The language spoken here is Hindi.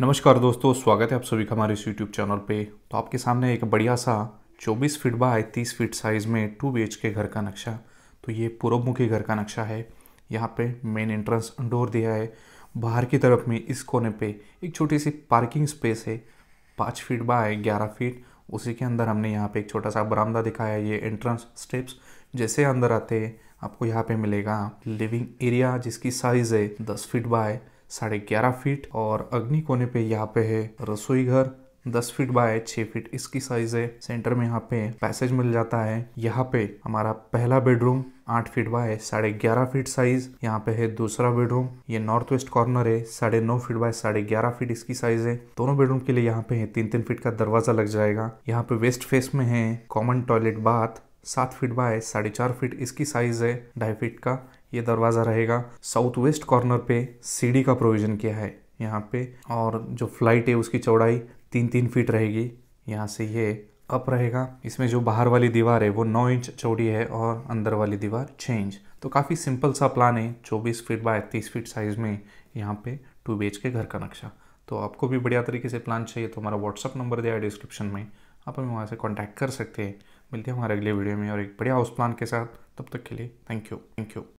नमस्कार दोस्तों स्वागत है आप सभी का हमारे इस यूट्यूब चैनल पे तो आपके सामने एक बढ़िया सा 24 फीट बाय 30 फीट साइज़ में टू बी के घर का नक्शा तो ये पूर्वमुखी घर का नक्शा है यहाँ पे मेन एंट्रेंस डोर दिया है बाहर की तरफ में इस कोने पे एक छोटी सी पार्किंग स्पेस है पाँच फीट बाय ग्यारह फीट उसी के अंदर हमने यहाँ पर एक छोटा सा बरामदा दिखाया है ये एंट्रेंस स्टेप्स जैसे अंदर आते हैं आपको यहाँ पर मिलेगा लिविंग एरिया जिसकी साइज़ है दस फीट बाय साढ़े ग्यारह फीट और अग्नि कोने पे यहाँ पे है रसोई घर दस फीट बाय छह फीट इसकी साइज है सेंटर में यहाँ पे पैसेज मिल जाता है यहाँ पे हमारा पहला बेडरूम आठ फीट बाय साढ़े ग्यारह फीट साइज यहाँ पे है दूसरा बेडरूम ये नॉर्थ वेस्ट कॉर्नर है साढ़े नौ फीट बाय साढ़े ग्यारह फीट इसकी साइज है दोनों बेडरूम के लिए यहाँ पे है तीन तीन फीट का दरवाजा लग जाएगा यहाँ पे वेस्ट फेस में है कॉमन टॉयलेट बाथ सात फीट बाय साढ़े चार फीट इसकी साइज है ढाई फीट का ये दरवाज़ा रहेगा साउथ वेस्ट कॉर्नर पे सीढ़ी का प्रोविज़न किया है यहाँ पे और जो फ्लाइट है उसकी चौड़ाई तीन तीन फीट रहेगी यहाँ से ये अप रहेगा इसमें जो बाहर वाली दीवार है वो नौ इंच चौड़ी है और अंदर वाली दीवार छः इंच तो काफ़ी सिंपल सा प्लान है चौबीस फीट बाय तीस फीट साइज़ में यहाँ पे टू बी के घर का नक्शा तो आपको भी बढ़िया तरीके से प्लान चाहिए तो हमारा व्हाट्सअप नंबर दिया है डिस्क्रिप्शन में आप हमें वहाँ से कॉन्टैक्ट कर सकते हैं मिलते हैं हमारे अगले वीडियो में और एक बढ़िया हाउस प्लान के साथ तब तक के लिए थैंक यू थैंक यू